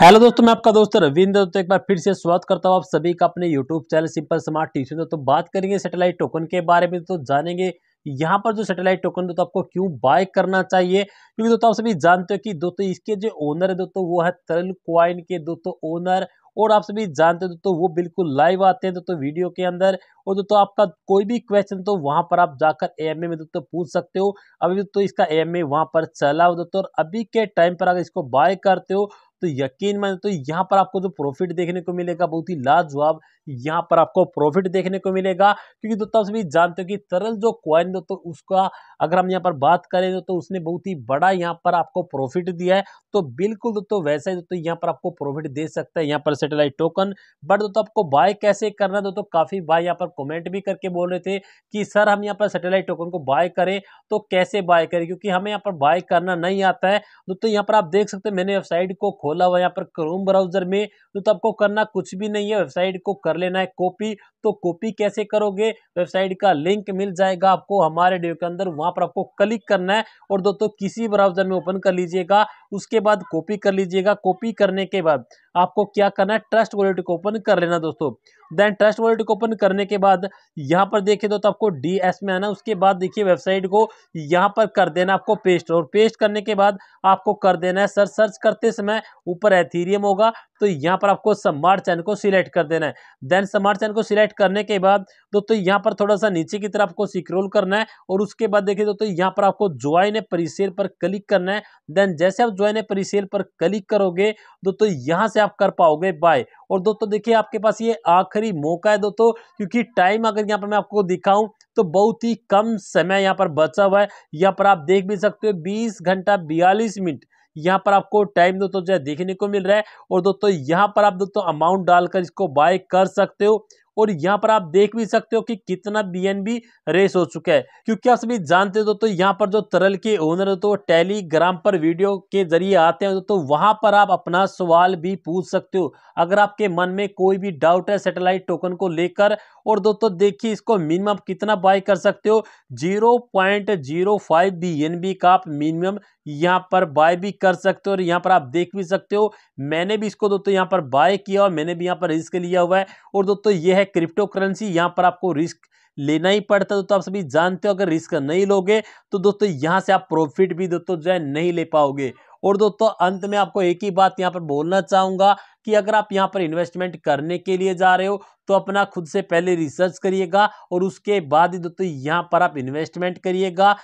hello दोस्तों मैं आपका दोस्त रविंद्र तो एक बार फिर से स्वागत करता हूँ आप सभी का अपने YouTube channel simple smart tuition तो बात करेंगे सैटेलाइट टोकन के बारे में तो जानेंगे यहाँ पर जो सैटेलाइट टोकन दोस्तों आपको क्यों बाय करना चाहिए क्योंकि दोस्तों आप सभी जानते हो कि दोस्तों इसके जो ओनर है दोस्तों वो है तरल क्वाइन के दोस्तों ओनर और आप सभी जानते हो दोस्तों वो बिल्कुल लाइव आते हैं दोस्तों वीडियो के अंदर और दोस्तों आपका कोई भी क्वेश्चन तो वहाँ पर आप जाकर ए में दोस्तों पूछ सकते हो अभी दोस्तों इसका ए एम ए वहाँ पर चला हो दोस्तों और अभी के टाइम पर अगर इसको बाय करते हो तो यकीन मानते तो यहाँ पर आपको जो प्रॉफिट देखने को मिलेगा बहुत ही लाजवाब यहाँ पर आपको प्रॉफिट देखने को मिलेगा क्योंकि दोस्तों सभी जानते हो कि तरल जो क्वाइन दो तो उसका अगर हम यहाँ पर बात करें तो उसने बहुत ही बड़ा यहाँ पर आपको प्रॉफिट दिया है तो बिल्कुल दोस्तों वैसा ही दोस्तों यहाँ पर आपको प्रॉफिट दे सकता है यहाँ पर सेटेलाइट टोकन बट दोस्तों आपको बाय कैसे करना दोस्तों काफ़ी भाई यहाँ पर कॉमेंट भी करके बोल रहे थे कि सर हम यहाँ पर सेटेलाइट टोकन को बाय करें तो कैसे बाय करें क्योंकि हमें यहाँ पर बाय करना नहीं आता है दोस्तों यहाँ पर आप देख सकते हैं मैंने वेबसाइट को खोला हुआ यहाँ पर क्रोम ब्राउजर में तो आपको करना कुछ भी नहीं है वेबसाइट को कर कर लेना है कॉपी दोस्तों कॉपी कैसे करोगे वेबसाइट का लिंक मिल जाएगा आपको हमारे वीडियो के अंदर वहां पर आपको क्लिक करना है और दोस्तों किसी ब्राउजर में ओपन कर लीजिएगा उसके बाद कॉपी कर लीजिएगा कॉपी करने के बाद आपको क्या करना है ट्रस्ट वॉलेट को ओपन कर लेना दोस्तों देन ट्रस्ट वॉलेट को ओपन करने के बाद यहाँ पर देखिए दोस्तों आपको डी एस में आना उसके बाद देखिए वेबसाइट को यहाँ पर कर देना आपको पेस्ट और पेस्ट करने के बाद आपको कर देना है सर सर्च करते समय ऊपर एथीरियम होगा तो यहाँ पर आपको स्मार्ट चैन को सिलेक्ट कर देना है देन स्मार्ट चैन को सिलेक्ट करने के बाद दोस्तों यहाँ पर थोड़ा सा नीचे की तरफ आपको सिक्रोल करना है और उसके बाद देखिए दोस्तों यहाँ पर आपको ज्वाइन ए परिसेल पर क्लिक करना है देन जैसे आप ज्वाइन ए परिसेल पर क्लिक करोगे दोस्तों यहाँ से आप कर पाओगे बाय और दोस्तों देखिए आपके पास ये आखिरी मौका है दोस्तों क्योंकि टाइम अगर यहाँ पर मैं आपको दिखाऊं तो बहुत ही कम समय यहाँ पर बचा हुआ है यहाँ पर आप देख भी सकते हो बीस घंटा बयालीस मिनट यहाँ पर आपको टाइम दोस्तों जो है देखने को मिल रहा है और दोस्तों यहाँ पर आप दोस्तों अमाउंट डालकर इसको बाय कर सकते हो और यहाँ पर आप देख भी सकते हो कि कितना बी रेस हो चुका है क्योंकि आप सभी जानते हो दोस्तों यहाँ पर जो तरल के ओनर हो तो टेलीग्राम पर वीडियो के जरिए आते हैं तो वहाँ पर आप अपना सवाल भी पूछ सकते हो अगर आपके मन में कोई भी डाउट है सेटेलाइट टोकन को लेकर और दोस्तों देखिए इसको मिनिमम कितना बाय कर सकते हो zero point zero five B N B का आप मिनिमम यहाँ पर बाय भी कर सकते हो और यहाँ पर आप देख भी सकते हो मैंने भी इसको दोस्तों यहाँ पर बाय किया और मैंने भी यहाँ पर रिस्क लिया हुआ है और दोस्तों ये है क्रिप्टो करेंसी यहाँ पर आपको रिस्क लेना ही पड़ता है दोस्तों आप सभी जानते हो अगर रिस्क नहीं लोगे तो दोस्तों यहाँ से आप प्रॉफिट भी दोस्तों जो है नहीं ले पाओगे और दोस्तों अंत में आपको एक ही बात यहाँ पर बोलना चाहूँगा कि अगर आप यहाँ पर इन्वेस्टमेंट करने के लिए जा रहे हो तो अपना खुद से पहले रिसर्च करिएगा और उसके बाद ही दोस्तों यहाँ पर आप इन्वेस्टमेंट करिएगा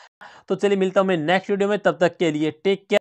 तो चलिए मिलता हूँ मैं नेक्स्ट वीडियो में तब तक के लिए टेक केयर